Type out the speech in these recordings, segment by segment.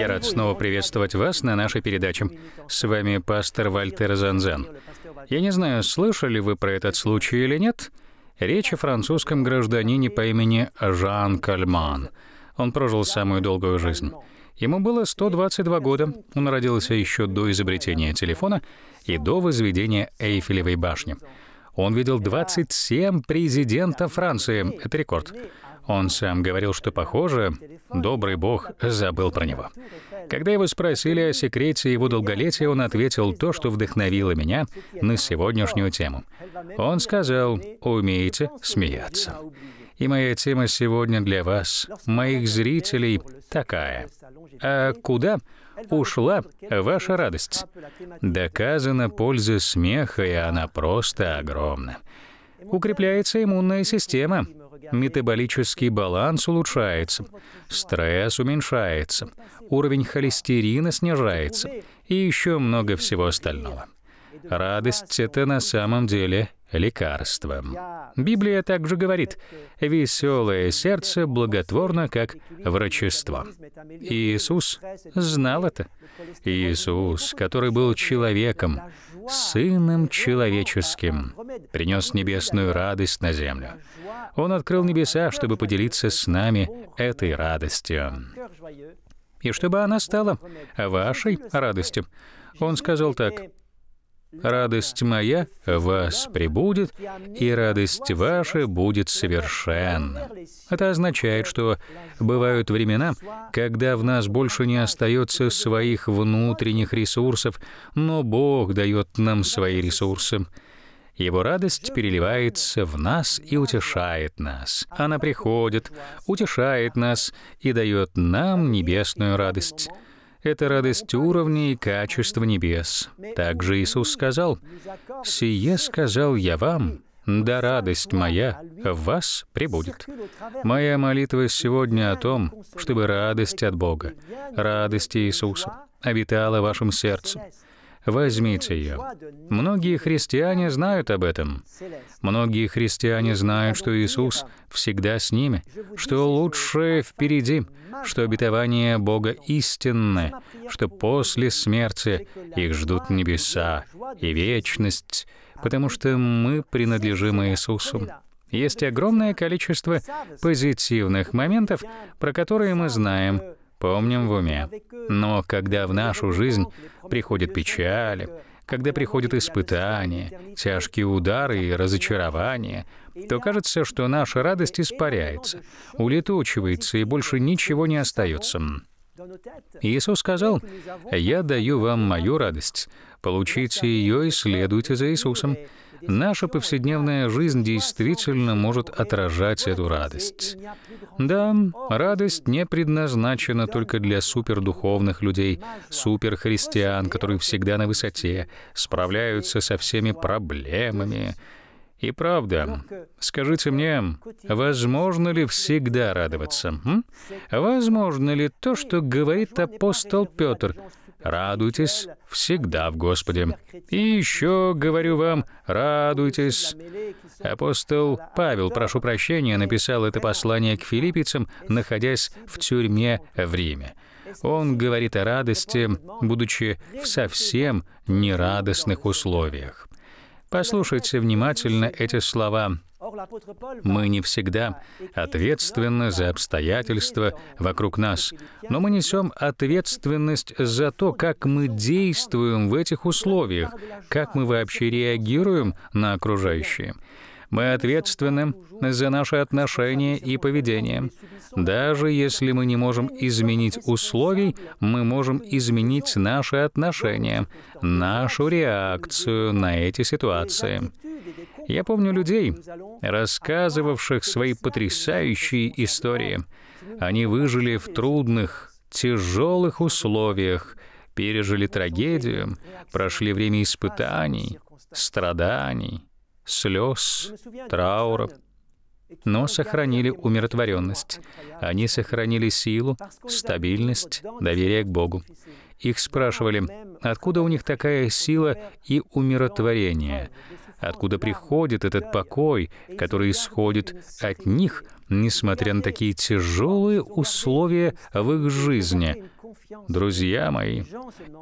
Я рад снова приветствовать вас на нашей передаче. С вами пастор Вальтер Занзен. Я не знаю, слышали вы про этот случай или нет. Речь о французском гражданине по имени Жан Кальман. Он прожил самую долгую жизнь. Ему было 122 года, он родился еще до изобретения телефона и до возведения Эйфелевой башни. Он видел 27 президентов Франции, это рекорд. Он сам говорил, что, похоже, добрый бог забыл про него. Когда его спросили о секрете его долголетия, он ответил то, что вдохновило меня на сегодняшнюю тему. Он сказал, умеете смеяться. И моя тема сегодня для вас, моих зрителей, такая. А куда ушла ваша радость? Доказана польза смеха, и она просто огромна. Укрепляется иммунная система, метаболический баланс улучшается, стресс уменьшается, уровень холестерина снижается и еще много всего остального. Радость — это на самом деле лекарство. Библия также говорит, «Веселое сердце благотворно, как врачество». Иисус знал это. Иисус, который был человеком, сыном человеческим, принес небесную радость на землю. Он открыл небеса, чтобы поделиться с нами этой радостью. И чтобы она стала вашей радостью. Он сказал так, Радость моя вас прибудет, и радость ваша будет совершенна. Это означает, что бывают времена, когда в нас больше не остается своих внутренних ресурсов, но Бог дает нам свои ресурсы. Его радость переливается в нас и утешает нас. Она приходит, утешает нас и дает нам небесную радость это радость уровня и качества небес. Также Иисус сказал, «Сие сказал я вам, да радость моя в вас прибудет». Моя молитва сегодня о том, чтобы радость от Бога, радость Иисуса обитала в вашем сердце. Возьмите ее. Многие христиане знают об этом. Многие христиане знают, что Иисус всегда с ними, что лучшее впереди, что обетование Бога истинны, что после смерти их ждут небеса и вечность, потому что мы принадлежим Иисусу. Есть огромное количество позитивных моментов, про которые мы знаем, помним в уме. Но когда в нашу жизнь приходят печали, когда приходят испытания, тяжкие удары и разочарования, то кажется, что наша радость испаряется, улетучивается и больше ничего не остается. Иисус сказал, «Я даю вам мою радость, получите ее и следуйте за Иисусом» наша повседневная жизнь действительно может отражать эту радость. Да, радость не предназначена только для супердуховных людей, суперхристиан, которые всегда на высоте, справляются со всеми проблемами. И правда, скажите мне, возможно ли всегда радоваться? М? Возможно ли то, что говорит апостол Петр? радуйтесь всегда в Господе. И еще говорю вам, радуйтесь. Апостол Павел, прошу прощения, написал это послание к Филиппицам, находясь в тюрьме в Риме. Он говорит о радости, будучи в совсем нерадостных условиях. Послушайте внимательно эти слова. Мы не всегда ответственны за обстоятельства вокруг нас, но мы несем ответственность за то, как мы действуем в этих условиях, как мы вообще реагируем на окружающие. Мы ответственны за наши отношения и поведение. Даже если мы не можем изменить условий, мы можем изменить наши отношения, нашу реакцию на эти ситуации. Я помню людей, рассказывавших свои потрясающие истории. Они выжили в трудных, тяжелых условиях, пережили трагедию, прошли время испытаний, страданий, слез, траура, но сохранили умиротворенность. Они сохранили силу, стабильность, доверие к Богу. Их спрашивали, откуда у них такая сила и умиротворение откуда приходит этот покой, который исходит от них, несмотря на такие тяжелые условия в их жизни. Друзья мои,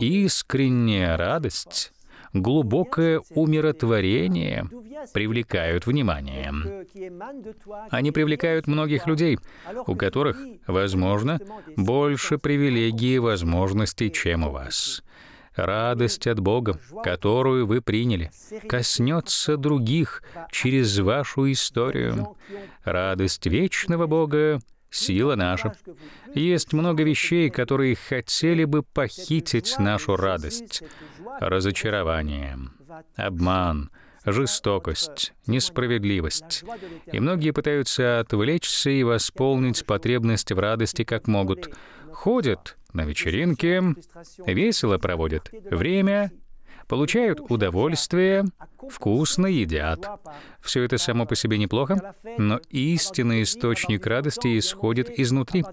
искренняя радость глубокое умиротворение привлекают внимание. Они привлекают многих людей, у которых, возможно, больше привилегий и возможностей, чем у вас радость от Бога, которую вы приняли, коснется других через вашу историю. Радость вечного Бога — сила наша. Есть много вещей, которые хотели бы похитить нашу радость. Разочарование, обман — жестокость, несправедливость. И многие пытаются отвлечься и восполнить потребность в радости как могут. Ходят на вечеринке, весело проводят время, получают удовольствие, вкусно едят. Все это само по себе неплохо, но истинный источник радости исходит изнутри.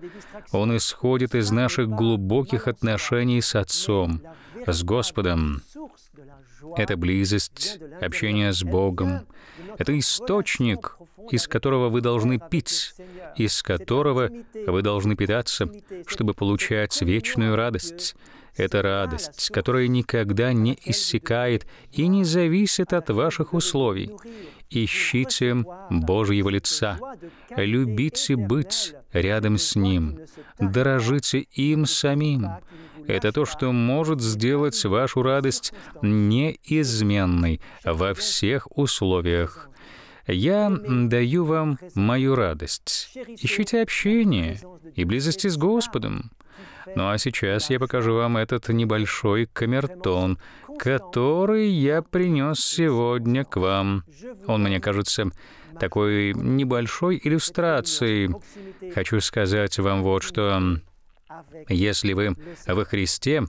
Он исходит из наших глубоких отношений с Отцом, с Господом. Это близость, общение с Богом, это источник, из которого вы должны пить, из которого вы должны питаться, чтобы получать вечную радость. Это радость, которая никогда не иссякает и не зависит от ваших условий. Ищите Божьего лица, любите быть рядом с Ним, дорожите им самим, это то, что может сделать вашу радость неизменной во всех условиях. Я даю вам мою радость. Ищите общение и близости с Господом. Ну а сейчас я покажу вам этот небольшой камертон, который я принес сегодня к вам. Он, мне кажется, такой небольшой иллюстрацией. Хочу сказать вам вот что. Если вы во Христе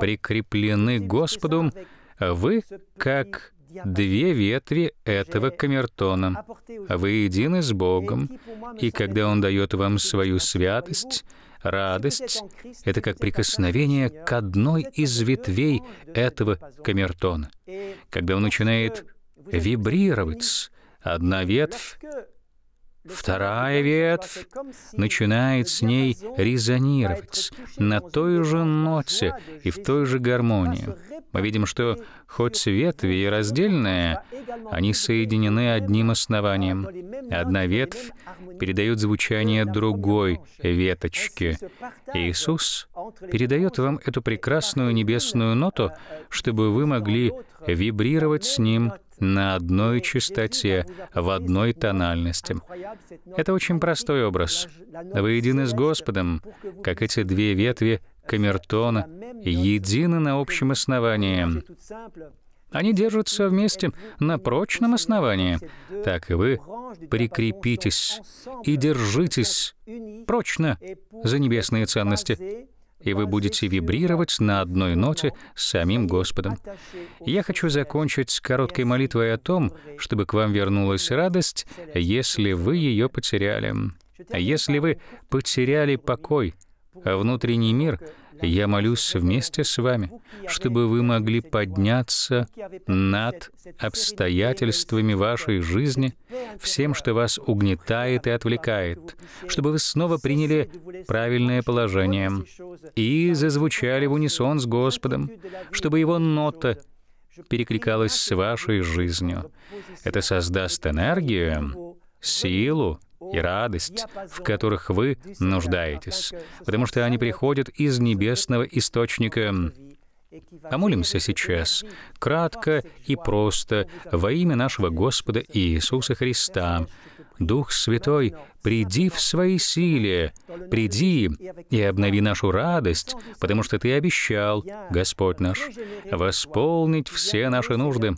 прикреплены Господу, вы как две ветви этого камертона. Вы едины с Богом, и когда Он дает вам свою святость, радость, это как прикосновение к одной из ветвей этого камертона. Когда Он начинает вибрировать, одна ветвь Вторая ветвь начинает с ней резонировать на той же ноте и в той же гармонии. Мы видим, что хоть ветви и раздельные, они соединены одним основанием. Одна ветвь передает звучание другой веточки. Иисус передает вам эту прекрасную небесную ноту, чтобы вы могли вибрировать с Ним на одной частоте, в одной тональности. Это очень простой образ. Вы едины с Господом, как эти две ветви камертона, едины на общем основании. Они держатся вместе на прочном основании. Так и вы прикрепитесь и держитесь прочно за небесные ценности и вы будете вибрировать на одной ноте с самим Господом. Я хочу закончить с короткой молитвой о том, чтобы к вам вернулась радость, если вы ее потеряли. Если вы потеряли покой, а внутренний мир, я молюсь вместе с вами, чтобы вы могли подняться над обстоятельствами вашей жизни, всем, что вас угнетает и отвлекает, чтобы вы снова приняли правильное положение и зазвучали в унисон с Господом, чтобы Его нота перекликалась с вашей жизнью. Это создаст энергию, силу, и радость, в которых вы нуждаетесь, потому что они приходят из небесного источника. Помолимся сейчас, кратко и просто, во имя нашего Господа Иисуса Христа. Дух Святой, приди в свои силе, приди и обнови нашу радость, потому что Ты обещал, Господь наш, восполнить все наши нужды.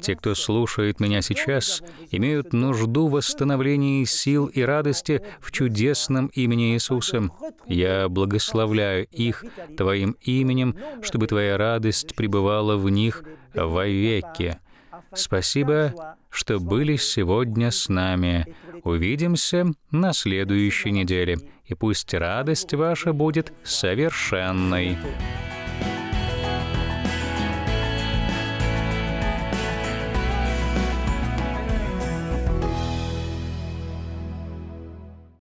Те, кто слушает меня сейчас, имеют нужду восстановления сил и радости в чудесном имени Иисуса. Я благословляю их Твоим именем, чтобы Твоя радость пребывала в них вовеки. Спасибо, что были сегодня с нами. Увидимся на следующей неделе, и пусть радость ваша будет совершенной.